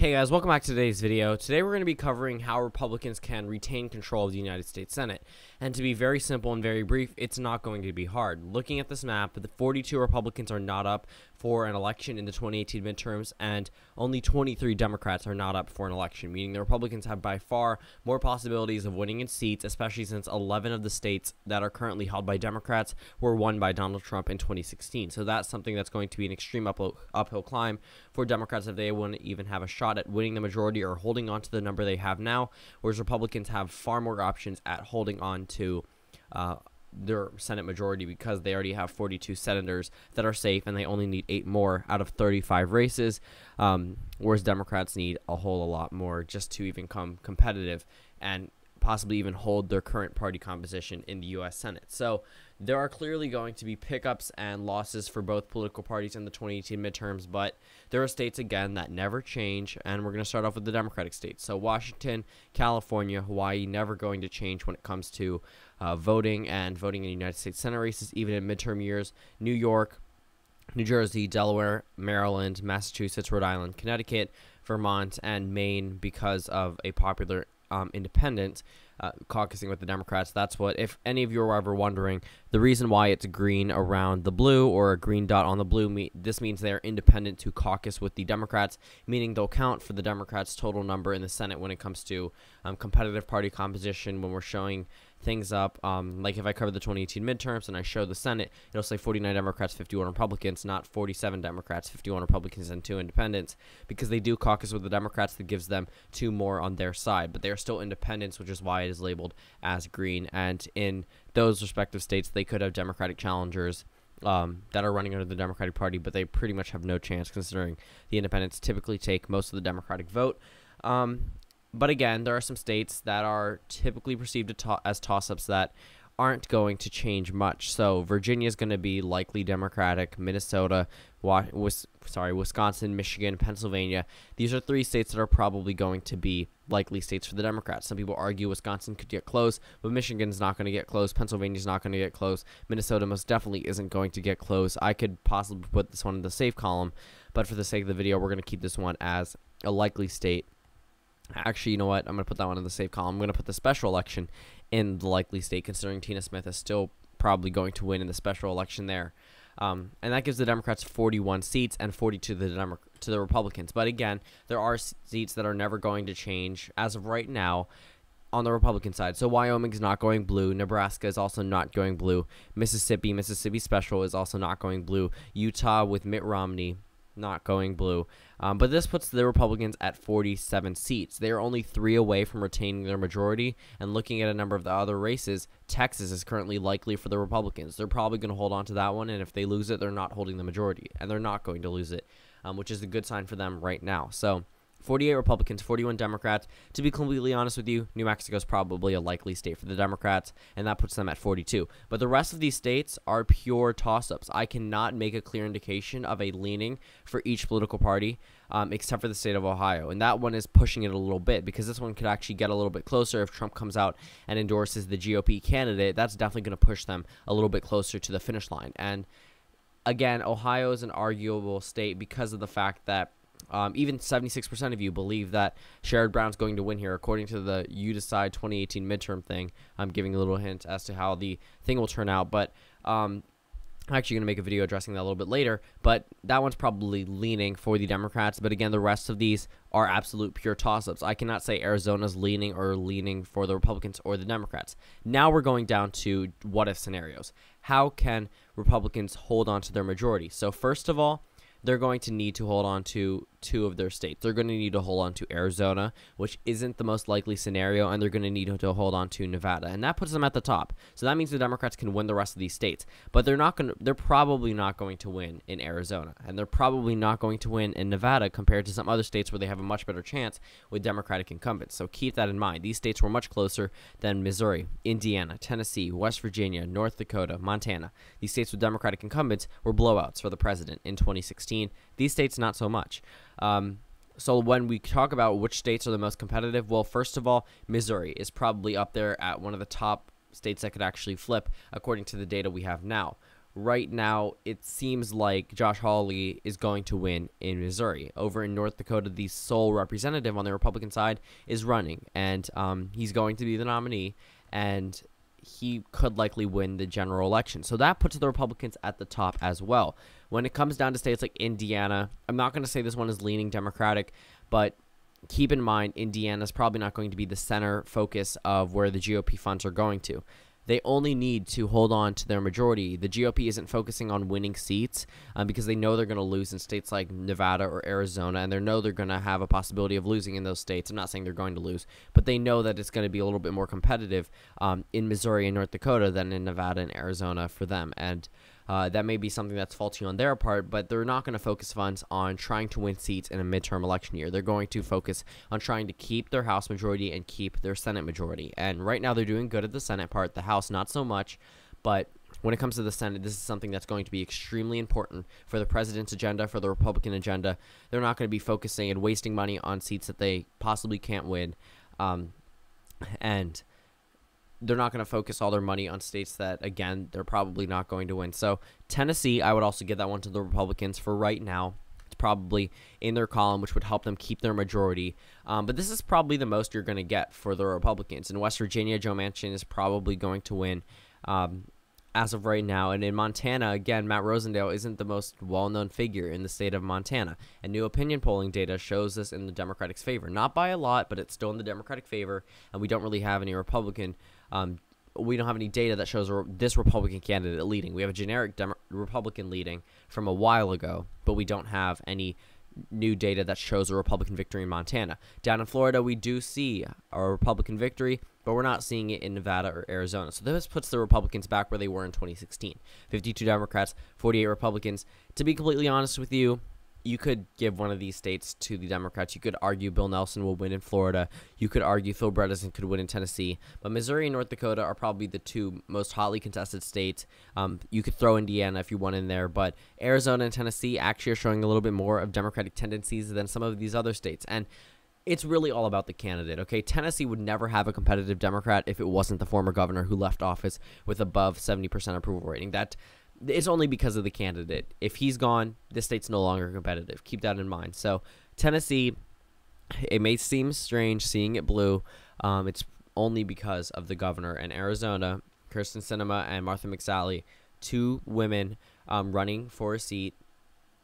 Hey guys, welcome back to today's video. Today we're going to be covering how Republicans can retain control of the United States Senate. And to be very simple and very brief, it's not going to be hard. Looking at this map, the 42 Republicans are not up for an election in the 2018 midterms, and only 23 Democrats are not up for an election, meaning the Republicans have by far more possibilities of winning in seats, especially since 11 of the states that are currently held by Democrats were won by Donald Trump in 2016. So that's something that's going to be an extreme up- uphill climb for Democrats if they want to even have a shot at winning the majority or holding on to the number they have now, whereas Republicans have far more options at holding on to. Uh, their Senate majority because they already have 42 senators that are safe and they only need eight more out of 35 races. Um, whereas Democrats need a whole a lot more just to even come competitive. And possibly even hold their current party composition in the U.S. Senate. So there are clearly going to be pickups and losses for both political parties in the 2018 midterms, but there are states, again, that never change, and we're going to start off with the Democratic states. So Washington, California, Hawaii, never going to change when it comes to uh, voting and voting in United States Senate races, even in midterm years. New York, New Jersey, Delaware, Maryland, Massachusetts, Rhode Island, Connecticut, Vermont, and Maine because of a popular um, independents uh, caucusing with the Democrats. That's what, if any of you are ever wondering, the reason why it's green around the blue or a green dot on the blue, me- this means they're independent to caucus with the Democrats, meaning they'll count for the Democrats' total number in the Senate when it comes to um, competitive party composition when we're showing things up. Um, like if I cover the 2018 midterms and I show the Senate, it'll say 49 Democrats, 51 Republicans, not 47 Democrats, 51 Republicans, and two independents, because they do caucus with the Democrats that gives them two more on their side. But they are still independents, which is why it is labeled as green. And in those respective states, they could have Democratic challengers. Um, that are running under the Democratic Party, but they pretty much have no chance considering the independents typically take most of the Democratic vote. Um, but again, there are some states that are typically perceived to- as toss ups that aren't going to change much. So Virginia is going to be likely Democratic. Minnesota, Wa- was, sorry, Wisconsin, Michigan, Pennsylvania. These are three states that are probably going to be likely states for the Democrats. Some people argue Wisconsin could get close, but Michigan's not going to get close. Pennsylvania's not going to get close. Minnesota most definitely isn't going to get close. I could possibly put this one in the safe column, but for the sake of the video, we're going to keep this one as a likely state Actually, you know what? I'm going to put that one in the safe column. I'm going to put the special election in the likely state, considering Tina Smith is still probably going to win in the special election there. Um, and that gives the Democrats 41 seats and forty to the, Demo- to the Republicans. But again, there are seats that are never going to change as of right now on the Republican side. So Wyoming's not going blue. Nebraska is also not going blue. Mississippi, Mississippi Special is also not going blue. Utah with Mitt Romney not going blue. Um, but this puts the Republicans at 47 seats. They are only three away from retaining their majority. And looking at a number of the other races, Texas is currently likely for the Republicans. They're probably going to hold on to that one. And if they lose it, they're not holding the majority. And they're not going to lose it, um, which is a good sign for them right now. So. 48 Republicans, 41 Democrats. To be completely honest with you, New Mexico is probably a likely state for the Democrats, and that puts them at 42. But the rest of these states are pure toss ups. I cannot make a clear indication of a leaning for each political party, um, except for the state of Ohio. And that one is pushing it a little bit because this one could actually get a little bit closer if Trump comes out and endorses the GOP candidate. That's definitely going to push them a little bit closer to the finish line. And again, Ohio is an arguable state because of the fact that um, even 76% of you believe that Sherrod Brown's going to win here, according to the You Decide 2018 midterm thing. I'm giving a little hint as to how the thing will turn out, but um, I'm actually going to make a video addressing that a little bit later. But that one's probably leaning for the Democrats. But again, the rest of these are absolute pure toss ups. I cannot say Arizona's leaning or leaning for the Republicans or the Democrats. Now we're going down to what if scenarios. How can Republicans hold on to their majority? So, first of all, they're going to need to hold on to two of their states. They're going to need to hold on to Arizona, which isn't the most likely scenario, and they're going to need to hold on to Nevada, and that puts them at the top. So that means the Democrats can win the rest of these states, but they're not going. To, they're probably not going to win in Arizona, and they're probably not going to win in Nevada compared to some other states where they have a much better chance with Democratic incumbents. So keep that in mind. These states were much closer than Missouri, Indiana, Tennessee, West Virginia, North Dakota, Montana. These states with Democratic incumbents were blowouts for the president in 2016. These states not so much. Um, so when we talk about which states are the most competitive, well, first of all, Missouri is probably up there at one of the top states that could actually flip, according to the data we have now. Right now, it seems like Josh Hawley is going to win in Missouri. Over in North Dakota, the sole representative on the Republican side is running, and um, he's going to be the nominee, and he could likely win the general election. So that puts the Republicans at the top as well when it comes down to states like Indiana, I'm not going to say this one is leaning Democratic, but keep in mind Indiana is probably not going to be the center focus of where the GOP funds are going to. They only need to hold on to their majority. The GOP isn't focusing on winning seats um, because they know they're going to lose in states like Nevada or Arizona, and they know they're going to have a possibility of losing in those states. I'm not saying they're going to lose, but they know that it's going to be a little bit more competitive um, in Missouri and North Dakota than in Nevada and Arizona for them. And uh, that may be something that's faulty on their part, but they're not going to focus funds on trying to win seats in a midterm election year. They're going to focus on trying to keep their House majority and keep their Senate majority. And right now, they're doing good at the Senate part, the House, not so much. But when it comes to the Senate, this is something that's going to be extremely important for the president's agenda, for the Republican agenda. They're not going to be focusing and wasting money on seats that they possibly can't win. Um, and they're not going to focus all their money on states that again they're probably not going to win. So Tennessee, I would also give that one to the Republicans for right now. It's probably in their column, which would help them keep their majority. Um, but this is probably the most you're going to get for the Republicans. In West Virginia, Joe Manchin is probably going to win. Um, as of right now. And in Montana, again, Matt Rosendale isn't the most well known figure in the state of Montana. And new opinion polling data shows this in the Democratic's favor. Not by a lot, but it's still in the Democratic favor. And we don't really have any Republican um, we don't have any data that shows this Republican candidate leading. We have a generic Demo Republican leading from a while ago, but we don't have any new data that shows a Republican victory in Montana. Down in Florida, we do see a Republican victory, but we're not seeing it in Nevada or Arizona. So this puts the Republicans back where they were in 2016 52 Democrats, 48 Republicans. To be completely honest with you, you could give one of these states to the Democrats. You could argue Bill Nelson will win in Florida. You could argue Phil Bredesen could win in Tennessee. But Missouri and North Dakota are probably the two most hotly contested states. Um, you could throw Indiana if you want in there. But Arizona and Tennessee actually are showing a little bit more of Democratic tendencies than some of these other states. And it's really all about the candidate, okay? Tennessee would never have a competitive Democrat if it wasn't the former governor who left office with above 70% approval rating. That it's only because of the candidate. If he's gone, this state's no longer competitive. Keep that in mind. So, Tennessee, it may seem strange seeing it blue. Um, it's only because of the governor. And Arizona, Kirsten Cinema and Martha McSally, two women um, running for a seat.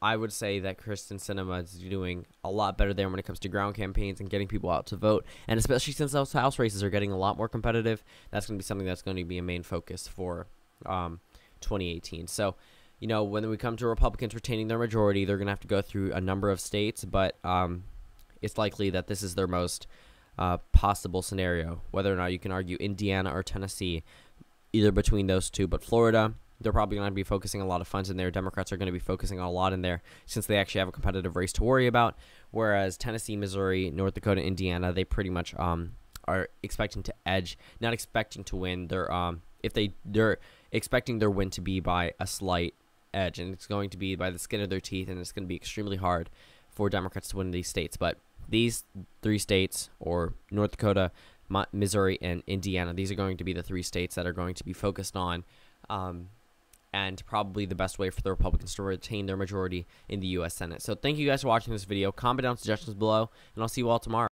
I would say that Kirsten Cinema is doing a lot better there when it comes to ground campaigns and getting people out to vote. And especially since those house races are getting a lot more competitive, that's going to be something that's going to be a main focus for um, 2018. So, you know, when we come to Republicans retaining their majority, they're going to have to go through a number of states, but um, it's likely that this is their most uh, possible scenario. Whether or not you can argue Indiana or Tennessee, either between those two, but Florida, they're probably going to be focusing a lot of funds in there. Democrats are going to be focusing a lot in there since they actually have a competitive race to worry about. Whereas Tennessee, Missouri, North Dakota, Indiana, they pretty much um, are expecting to edge, not expecting to win. They're um, if they they're expecting their win to be by a slight edge, and it's going to be by the skin of their teeth, and it's going to be extremely hard for Democrats to win these states. But these three states, or North Dakota, Missouri, and Indiana, these are going to be the three states that are going to be focused on, um, and probably the best way for the Republicans to retain their majority in the U.S. Senate. So thank you guys for watching this video. Comment down suggestions below, and I'll see you all tomorrow.